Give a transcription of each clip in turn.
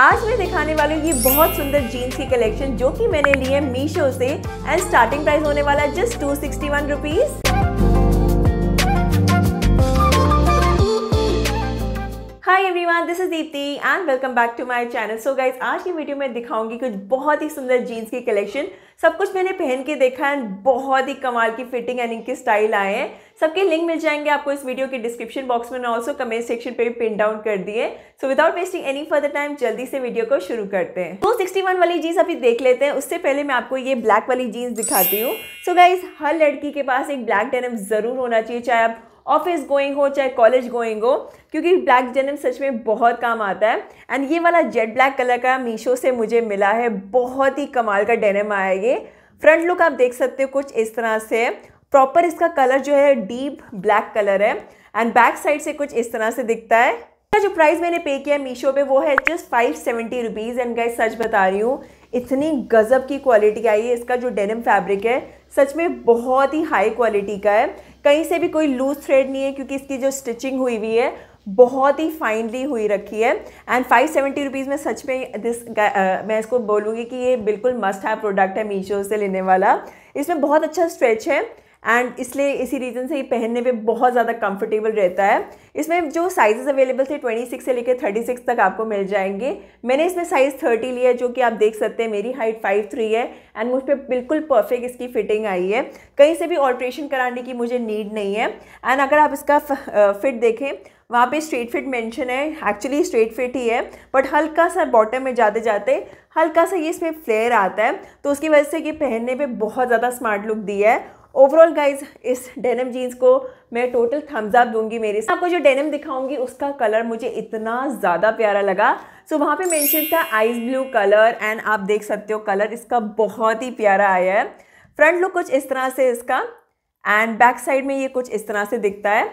आज मैं दिखाने वाली हूँ ये बहुत सुंदर जीन्स की कलेक्शन जो कि मैंने ली है मीशो से एंड स्टार्टिंग प्राइस होने वाला है just two sixty one rupees this is Deepti and welcome back to my channel so guys आज की वीडियो में दिखाऊंगी कुछ बहुत ही सुंदर जीन्स की कलेक्शन सब कुछ मैंने पहन के देखा है बहुत ही कमाल की फिटिंग एंड इनके स्टाइल आए हैं सबके लिंक मिल जाएंगे आपको इस वीडियो के डिस्क्रिप्शन बॉक्स में ऑल्सो कमेंट सेक्शन पे भी पिन डाउन कर दिए so without wasting any further time जल्दी से वीडियो को शुरू करते हैं टू सिक्सटी वन वाली जीन्स अभी देख लेते हैं उससे पहले मैं आपको ये ब्लैक वाली जीन्स दिखाती हूँ सो गाइज हर लड़की के पास एक ब्लैक डेनम जरूर होना चाहिए चाहे आप ऑफिस गोइंग हो चाहे कॉलेज गोइंग हो क्योंकि ब्लैक डेनिम सच में बहुत काम आता है एंड ये वाला जेट ब्लैक कलर का मीशो से मुझे मिला है बहुत ही कमाल का डेनिम आया ये फ्रंट लुक आप देख सकते हो कुछ इस तरह से प्रॉपर इसका कलर जो है डीप ब्लैक कलर है एंड बैक साइड से कुछ इस तरह से दिखता है का जो प्राइस मैंने पे किया मीशो पे वो है just five seventy rupees and guys सच बता रही हूँ इतनी गज़ब की क्वालिटी आई है इसका जो डेनिम फैब्रिक है सच में बहुत ही हाई क्वालिटी का है कहीं से भी कोई लूज थ्रेड नहीं है क्योंकि इसकी जो स्टिचिंग हुई हुई है बहुत ही फाइनली हुई रखी है एंड फाइव सेवेंटी रुपीज़ में सच में दिस मैं इसको बोलूँगी कि ये बिल्कुल मस्ट है प्रोडक्ट है मीशो से लेने वाला इसमें बहुत अच्छा स्ट्रेच है एंड इसलिए इसी रीज़न से ये पहनने में बहुत ज़्यादा कंफर्टेबल रहता है इसमें जो साइज़ेस अवेलेबल थे 26 से लेकर 36 तक आपको मिल जाएंगे मैंने इसमें साइज़ 30 लिया है जो कि आप देख सकते हैं मेरी हाइट 5'3 है एंड मुझ पर बिल्कुल परफेक्ट इसकी फिटिंग आई है कहीं से भी ऑल्ट्रेशन कराने की मुझे नीड नहीं है एंड अगर आप इसका फिट देखें वहाँ पे स्ट्रेट फिट मेंशन है एक्चुअली स्ट्रेट फिट ही है बट हल्का सा बॉटम में जाते जाते हल्का सा ये इसमें फ्लेयर आता है तो उसकी वजह से ये पहनने पे बहुत ज़्यादा स्मार्ट लुक दिया है ओवरऑल गाइज इस डेनम जीन्स को मैं टोटल थम्स अप दूंगी मेरे से आपको जो डेनम दिखाऊंगी उसका कलर मुझे इतना ज़्यादा प्यारा लगा सो so, वहाँ पे मेंशन था आइस ब्लू कलर एंड आप देख सकते हो कलर इसका बहुत ही प्यारा आया है फ्रंट लुक कुछ इस तरह से इसका एंड बैक साइड में ये कुछ इस तरह से दिखता है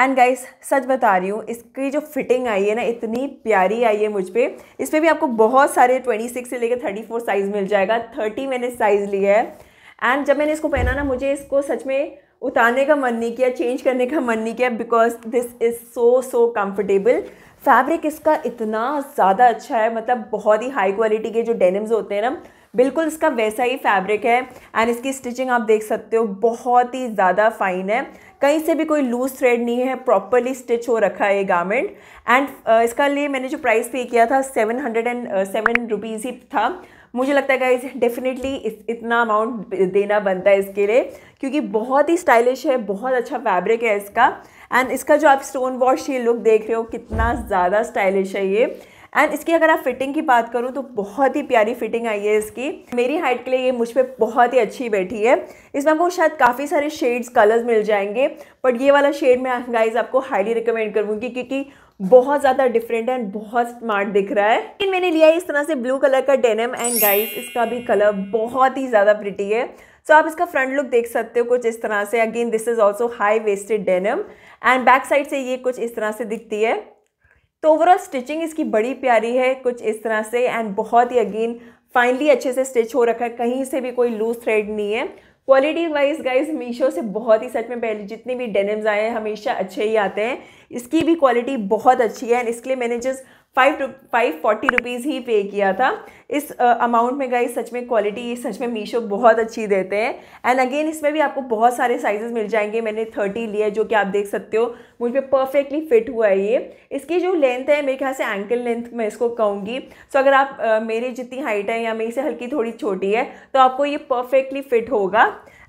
एंड गाइस सच बता रही हूँ इसकी जो फिटिंग आई है ना इतनी प्यारी आई है मुझ पर इस पर भी आपको बहुत सारे 26 से लेकर 34 साइज़ मिल जाएगा 30 मैंने साइज़ लिया है एंड जब मैंने इसको पहना ना मुझे इसको सच में उतारने का मन नहीं किया चेंज करने का मन नहीं किया because this is so so comfortable fabric इसका इतना ज़्यादा अच्छा है मतलब बहुत ही हाई क्वालिटी के जो डेनिम्स होते हैं ना बिल्कुल इसका वैसा ही फैब्रिक है एंड इसकी स्टिचिंग आप देख सकते हो बहुत ही ज़्यादा फाइन है कहीं से भी कोई लूज थ्रेड नहीं है प्रॉपरली स्टिच हो रखा है ये गारमेंट एंड इसका लिए मैंने जो प्राइस पे किया था seven hundred and seven rupees ही था मुझे लगता है गाइज डेफिनेटली इस इतना अमाउंट देना बनता है इसके लिए क्योंकि बहुत ही स्टाइलिश है बहुत अच्छा फैब्रिक है इसका एंड इसका जो आप स्टोन वॉश ये लुक देख रहे हो कितना ज़्यादा स्टाइलिश है ये एंड इसकी अगर आप फिटिंग की बात करूँ तो बहुत ही प्यारी फिटिंग आई है इसकी मेरी हाइट के लिए ये मुझ पर बहुत ही अच्छी बैठी है इसमें आपको शायद काफ़ी सारे शेड्स कलर्स मिल जाएंगे बट ये वाला शेड मैं गाइज आपको हाईली रिकमेंड करूँगी क्योंकि बहुत ज़्यादा डिफरेंट एंड बहुत स्मार्ट दिख रहा है लेकिन मैंने लिया है इस तरह से ब्लू कलर का डेनम एंड गाइस इसका भी कलर बहुत ही ज़्यादा प्रिटी है सो so, आप इसका फ्रंट लुक देख सकते हो कुछ इस तरह से again this is also high waisted denim and back side से ये कुछ इस तरह से दिखती है तो ओवरऑल स्टिचिंग इसकी बड़ी प्यारी है कुछ इस तरह से एंड बहुत ही अगेन फाइनली अच्छे से स्टिच हो रखा है कहीं से भी कोई लूज थ्रेड नहीं है क्वालिटी वाइज गाइज मीशो से बहुत ही सच में पहले जितने भी डेनिम्स आए हैं हमेशा अच्छे ही आते हैं इसकी भी क्वालिटी बहुत अच्छी है एंड इसके लिए मैंने just five five forty rupees ही पे किया था इस अमाउंट uh, में गई सच में क्वालिटी सच में मीशो बहुत अच्छी देते हैं एंड अगेन इसमें भी आपको बहुत सारे साइजेस मिल जाएंगे मैंने थर्टी लिए जो कि आप देख सकते हो मुझ पर परफेक्टली फिट हुआ है ये इसकी जो लेंथ है मेरे ख्याल से एंकल लेंथ मैं इसको कहूँगी सो so, अगर आप uh, मेरी जितनी हाइट है या मेरी से हल्की थोड़ी छोटी है तो आपको ये परफेक्टली फिट होगा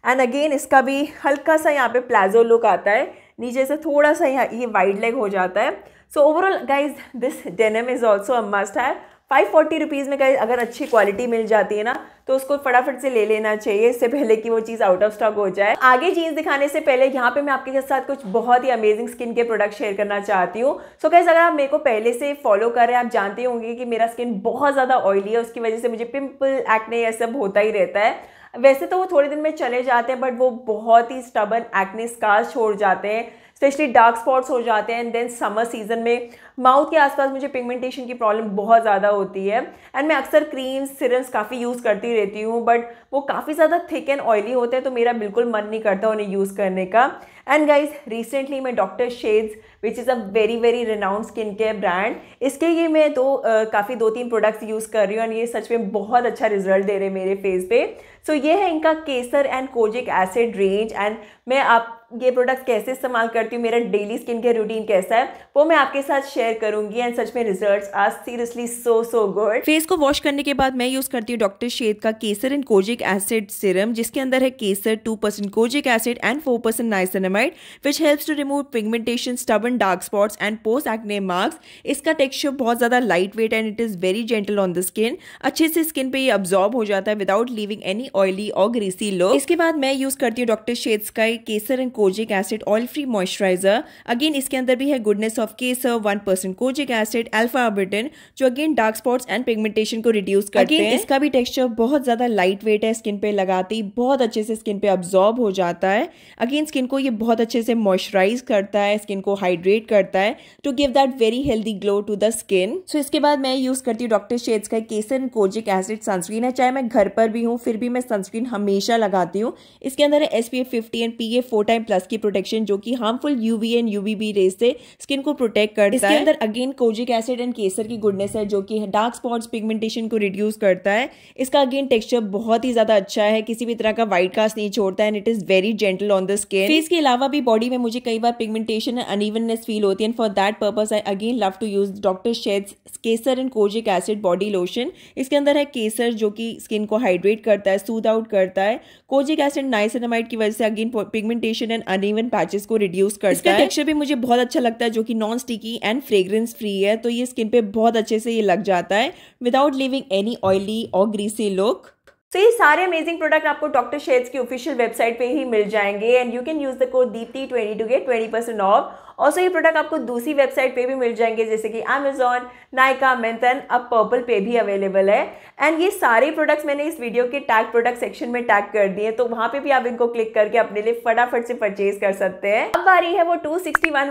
एंड अगेन इसका भी हल्का सा यहाँ पे प्लाजो लुक आता है नीचे से थोड़ा सा यहाँ ये वाइड लेग हो जाता है so overall guys this denim is also a must है फाइव फोर्टी रुपीज़ में गाइज अगर अच्छी क्वालिटी मिल जाती है ना तो उसको फटाफट से ले लेना चाहिए इससे पहले कि वो चीज़ आउट ऑफ स्टॉक हो जाए आगे जीन्स दिखाने से पहले यहाँ पे मैं आपके साथ कुछ बहुत ही अमेजिंग स्किन के प्रोडक्ट शेयर करना चाहती हूँ सो so, गाइज अगर आप मेरे को पहले से फॉलो कर रहे हैं आप जानते होंगे कि मेरा स्किन बहुत ज़्यादा ऑयली है उसकी वजह से मुझे पिम्पल एक्ने यह सब होता ही रहता है वैसे तो वो थोड़े दिन में चले जाते हैं बट वो बहुत ही स्टबन एक्ने स्कार छोड़ जाते हैं स्पेशली डार्क स्पॉट्स हो जाते हैं एंड देन समर सीजन में माउथ के आसपास मुझे पिगमेंटेशन की प्रॉब्लम बहुत ज़्यादा होती है एंड मैं अक्सर क्रीम्स सिरम्स काफ़ी यूज़ करती रहती हूँ बट वो काफ़ी ज़्यादा थिक एंड ऑयली होते हैं तो मेरा बिल्कुल मन नहीं करता उन्हें यूज़ करने का एंड गाइज रिसेंटली मैं doctor Sheth's which is a very very renowned skin care brand इसके लिए मैं दो काफ़ी दो तीन प्रोडक्ट्स यूज़ कर रही हूँ एंड ये सच में बहुत अच्छा रिजल्ट दे रहे हैं मेरे फेस पे सो so, ये है इनका Kesar and kojic acid range and मैं आप ये प्रोडक्ट कैसे इस्तेमाल करती हूँ मेरा डेली स्किन केयर रूटीन कैसा है वो मैं आपके साथ शेयर करूंगी एंड सच में results are seriously so so good face को वॉश करने के बाद मैं यूज करती हूँ डॉक्टर शेद का Kesar and kojic acid serum जिसके अंदर है Kesar two percent kojic acid and four percent niacinamide which helps to remove pigmentation stubborn dark spots and post acne marks इसका टेक्सचर बहुत ज़्यादा light weight and it is very gentle on the skin अच्छे से skin पे ये absorb हो जाता है विदाउट लीविंग एनी ऑयली और ग्रीसी लुक इसके बाद मैं यूज करती हूँ डॉक्टर शेड स्काई Kesar and kojic acid oil free moisturiser again इसके अंदर भी है goodness of Kesar one percent kojic acid alpha arbutin जो again dark spots and pigmentation को रिड्यूस करते अगेन इसका भी टेक्सचर बहुत ज्यादा लाइट वेट है स्किन पे लगाते ही बहुत अच्छे से स्किन पे अब्जॉर्ब हो जाता है अगेन स्किन को ये बहुत अच्छे से मॉइस्चराइज करता है स्किन को हाइड्रेट करता है to give that very healthy glow to the skin so इसके बाद मैं यूज करती हूँ डॉक्टर शेड्स का Kesar and kojic acid sunscreen है चाहे मैं घर पर भी हूँ फिर भी मैं सनस्क्रीन हमेशा लगाती हूँ इसके अंदर है S P F fifty and P A four time plus की प्रोटेक्शन जो कि harmful U V and U V B rays से स्किन को प्रोटेक्ट करता इसके है इसके अंदर again kojic acid and Kesar की गुडनेस है जो कि डार्क स्पॉट्स पिगमेंटेशन को रिड्यूस करता है इसका अगेन टेक्स्चर बहुत ही ज़्यादा अच्छा है किसी भी तरह का वाइट कास्ट नहीं छोड़ता है and it is very gentle on the skin face के अलावा भी बॉडी में मुझे कई बार पिगमेंटेशन एंड अनइवननेस फील होती है and for that purpose I again love to use doctor Sheth's Kesar and kojic acid body lotion इसके अंदर है केसर जो कि स्किन को हाइड्रेट करता है सूद आउट करता है कोजिक एसिड नाइसिनमाइड की वजह से again pigmentation and un uneven patches को रिड्यूस करता इसका है टेक्सचर भी मुझे बहुत अच्छा लगता है जो कि non sticky and fragrance free है तो ये स्किन पे बहुत अच्छे से ये लग जाता है विदाउट लिविंग एनी ऑयली और ग्रीसी लुक तो ये सारे अमेजिंग प्रोडक्ट आपको डॉक्टर शेड्स की ऑफिशियल वेबसाइट पे ही मिल जाएंगे and you can use the code Deepti twenty to get twenty percent off also ये प्रोडक्ट आपको दूसरी वेबसाइट पे भी मिल जाएंगे जैसे कि अमेजोन नाइका मेंथन अब पर्पल पे भी अवेलेबल है एंड ये सारे प्रोडक्ट्स मैंने इस वीडियो के टैग प्रोडक्ट सेक्शन में टैग कर दिए तो वहाँ पे भी आप इनको क्लिक करके अपने लिए फटाफट से परचेज कर सकते हैं अब आ रही है वो टू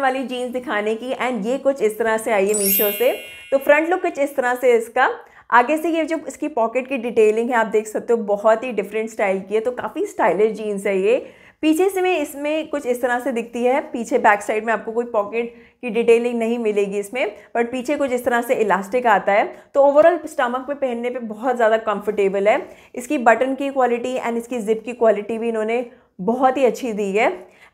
वाली जीन्स दिखाने की एंड ये कुछ इस तरह से आई है मीशो से तो फ्रंट लुक कुछ इस तरह से इसका आगे से ये जो इसकी पॉकेट की डिटेलिंग है आप देख सकते हो बहुत ही डिफरेंट स्टाइल की है तो काफ़ी स्टाइलिश जीन्स है ये पीछे से में इसमें कुछ इस तरह से दिखती है पीछे बैक साइड में आपको कोई पॉकेट की डिटेलिंग नहीं मिलेगी इसमें बट पीछे कुछ इस तरह से इलास्टिक आता है तो ओवरऑल स्टमक में पहनने पे बहुत ज़्यादा कंफर्टेबल है इसकी बटन की क्वालिटी एंड इसकी जिप की क्वालिटी भी इन्होंने बहुत ही अच्छी दी है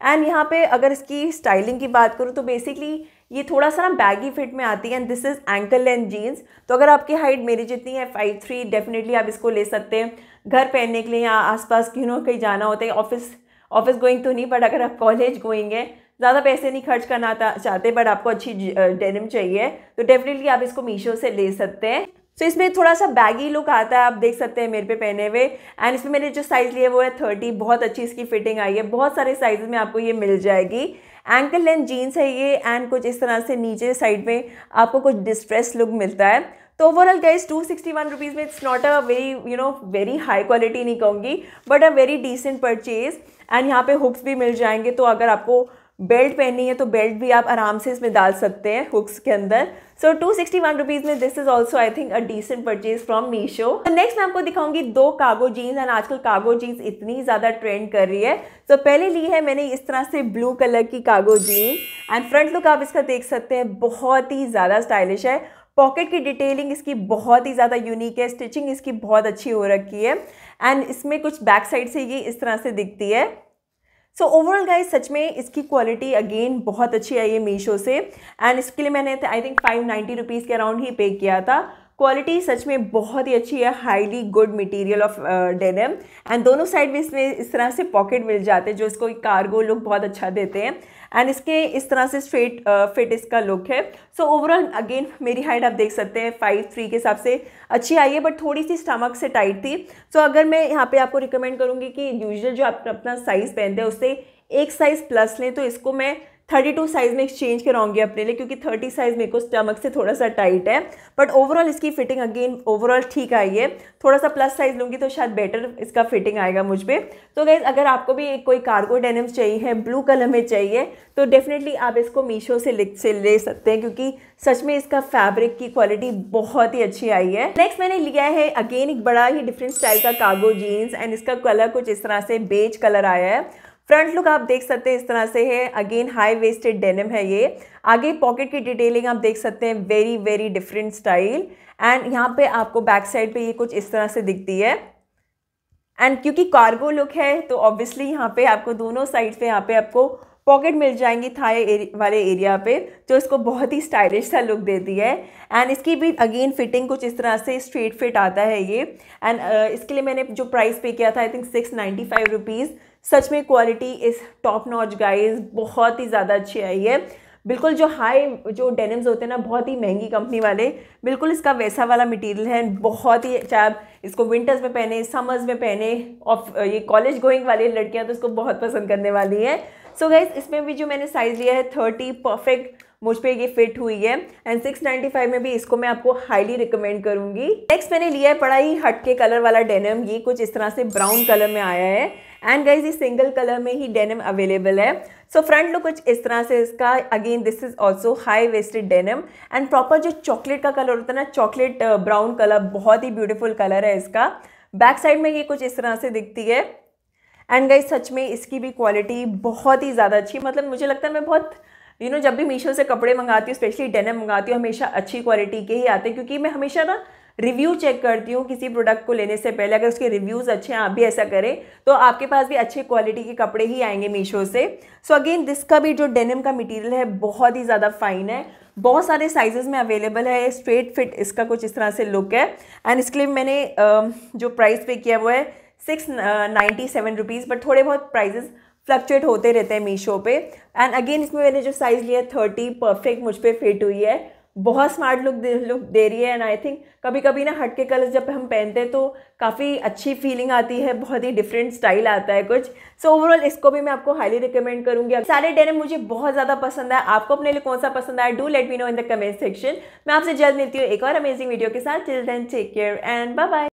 एंड यहाँ पे अगर इसकी स्टाइलिंग की बात करूँ तो बेसिकली ये थोड़ा सा ना बैगी फिट में आती है and this is ankle length jeans तो अगर आपकी हाइट मेरी जितनी है फाइव थ्री डेफिनेटली आप इसको ले सकते हैं घर पहनने के लिए या आसपास यू ना कहीं जाना होता है ऑफिस ऑफिस गोइंग तो नहीं बट अगर आप कॉलेज गोइंग है ज़्यादा पैसे नहीं खर्च करना चाहते बट आपको अच्छी डेनिम चाहिए तो डेफिनेटली आप इसको मीशो से ले सकते हैं सो so, इसमें थोड़ा सा बैगी लुक आता है आप देख सकते हैं मेरे पे पहने हुए एंड इसमें मैंने जो साइज़ लिए वो है थर्टी बहुत अच्छी इसकी फिटिंग आई है बहुत सारे साइज़ में आपको ये मिल जाएगी एंकल लेंथ जीन्स है ये एंड कुछ इस तरह से नीचे साइड में आपको कुछ डिस्ट्रेस लुक मिलता है तो overall guys two sixty one rupees में it's not a very you know very high quality नहीं कहूँगी but a very decent purchase and यहाँ पे हुक्स भी मिल जाएंगे तो अगर आपको बेल्ट पहननी है तो बेल्ट भी आप आराम से इसमें डाल सकते हैं हुक्स के अंदर so two sixty one rupees में this is also I think a decent purchase from Meesho next मैं आपको दिखाऊंगी दो कागो जीन्स एंड आजकल कागो जीन्स इतनी ज़्यादा ट्रेंड कर रही है सो so, पहले ली है मैंने इस तरह से ब्लू कलर की कागो जीन्स एंड फ्रंट लुक आप इसका देख सकते हैं बहुत ही ज़्यादा स्टाइलिश है पॉकेट की डिटेलिंग इसकी बहुत ही ज़्यादा यूनिक है स्टिचिंग इसकी बहुत अच्छी हो रखी है एंड इसमें कुछ बैक साइड से ये इस तरह से दिखती है सो ओवरऑल गाइज सच में इसकी क्वालिटी अगेन बहुत अच्छी आई है मीशो से एंड इसके लिए मैंने I think five ninety rupees के अराउंड ही पे किया था क्वालिटी सच में बहुत ही अच्छी है highly good material of denim and दोनों साइड में इसमें इस तरह से पॉकेट मिल जाते हैं जो इसको कार्गो लुक बहुत अच्छा देते हैं एंड इसके इस तरह से स्ट्रेट फिट uh, इसका लुक है सो ओवरऑल अगेन मेरी हाइट आप देख सकते हैं फाइव थ्री के हिसाब से अच्छी आई है बट थोड़ी सी स्टमक से टाइट थी सो so, अगर मैं यहाँ पे आपको रिकमेंड करूँगी कि यूजल जो आप अपना साइज़ पहनते हैं उससे एक साइज़ प्लस लें तो इसको मैं थर्टी टू साइज़ में एक्सचेंज कराऊंगी अपने लिए क्योंकि थर्टी साइज़ मेरे को स्टमक से थोड़ा सा टाइट है बट ओवरऑल इसकी फिटिंग अगेन ओवरऑल ठीक आई है थोड़ा सा प्लस साइज़ लूँगी तो शायद बेटर इसका फिटिंग आएगा मुझ पर तो गैस अगर आपको भी एक कोई कार्गो डेनिम्स चाहिए है ब्लू कलर में चाहिए तो डेफिनेटली आप इसको मीशो से लिख से ले सकते हैं क्योंकि सच में इसका फैब्रिक की क्वालिटी बहुत ही अच्छी आई है नेक्स्ट मैंने लिया है अगेन एक बड़ा ही डिफरेंट स्टाइल का कार्गो जीन्स एंड इसका कलर कुछ इस तरह से बेज कलर आया है फ्रंट लुक आप देख सकते हैं इस तरह से है अगेन हाई वेस्टेड डेनिम है ये आगे पॉकेट की डिटेलिंग आप देख सकते हैं very very different style and यहाँ पे आपको बैक साइड पे ये कुछ इस तरह से दिखती है एंड क्योंकि कार्गो लुक है तो ऑब्वियसली यहाँ पे आपको दोनों साइड पे यहाँ पे आपको पॉकेट मिल जाएंगी थाए वाले एरिया पे जो इसको बहुत ही स्टाइलिश सा लुक देती है एंड इसकी भी अगेन फिटिंग कुछ इस तरह से स्ट्रेट फिट आता है ये एंड uh, इसके लिए मैंने जो प्राइस पे किया था I think six ninety five rupees सच में क्वालिटी इस टॉप नॉच गाइस बहुत ही ज़्यादा अच्छी आई है बिल्कुल जो हाई जो डेनिम्स होते हैं ना बहुत ही महंगी कंपनी वाले बिल्कुल इसका वैसा वाला मटेरियल है बहुत ही चाहे अच्छा आप इसको विंटर्स में पहने समर्स में पहने और ये कॉलेज गोइंग वाली लड़कियां तो इसको बहुत पसंद करने वाली हैं सो गाइज इसमें भी जो मैंने साइज़ लिया है थर्टी परफेक्ट मुझ पर ये फिट हुई है एंड फाइव में भी इसको मैं आपको हाईली रिकमेंड करूँगी नेक्स्ट मैंने लिया है बड़ा ही हटके कलर वाला डेनम ये कुछ इस तरह से ब्राउन कलर में आया है एंड गाइज ये सिंगल कलर में ही डेनिम अवेलेबल है सो फ्रंट लुक कुछ इस तरह से इसका again this is also high waisted denim and proper जो चॉकलेट का कलर होता है ना चॉकलेट ब्राउन कलर बहुत ही ब्यूटिफुल कलर है इसका बैक साइड में ये कुछ इस तरह से दिखती है एंड गाइज सच में इसकी भी क्वालिटी बहुत ही ज़्यादा अच्छी मतलब मुझे लगता है मैं बहुत यू you नो know, जब भी मीशो से कपड़े मंगाती हूँ स्पेशली डेनम मंगाती हूँ हमेशा अच्छी क्वालिटी के ही आते हैं क्योंकि मैं हमेशा ना रिव्यू चेक करती हूँ किसी प्रोडक्ट को लेने से पहले अगर उसके रिव्यूज़ अच्छे हैं आप भी ऐसा करें तो आपके पास भी अच्छे क्वालिटी के कपड़े ही आएंगे मीशो से सो so अगेन का भी जो डेनिम का मटेरियल है बहुत ही ज़्यादा फाइन है बहुत सारे साइजेस में अवेलेबल है स्ट्रेट फिट इसका कुछ इस तरह से लुक है एंड इसके लिए मैंने जो प्राइस पे किया वो है six ninety seven rupees but थोड़े बहुत प्राइजेस फ्लक्चुएट होते रहते हैं मीशो पे एंड अगेन इसमें मैंने जो साइज़ लिया है थर्टी परफेक्ट मुझ पर फिट हुई है बहुत स्मार्ट लुक लुक दे रही है एंड आई थिंक कभी कभी ना हटके कलर जब हम पहनते हैं तो काफ़ी अच्छी फीलिंग आती है बहुत ही डिफरेंट स्टाइल आता है कुछ सो so, ओवरऑल इसको भी मैं आपको हाईली रिकमेंड करूँगी सारे डेनिम मुझे बहुत ज़्यादा पसंद है आपको अपने लिए कौन सा पसंद आया do let me know in the comment section मैं आपसे जल्द मिलती हूँ एक और अमेजिंग वीडियो के साथ children then take care and bye bye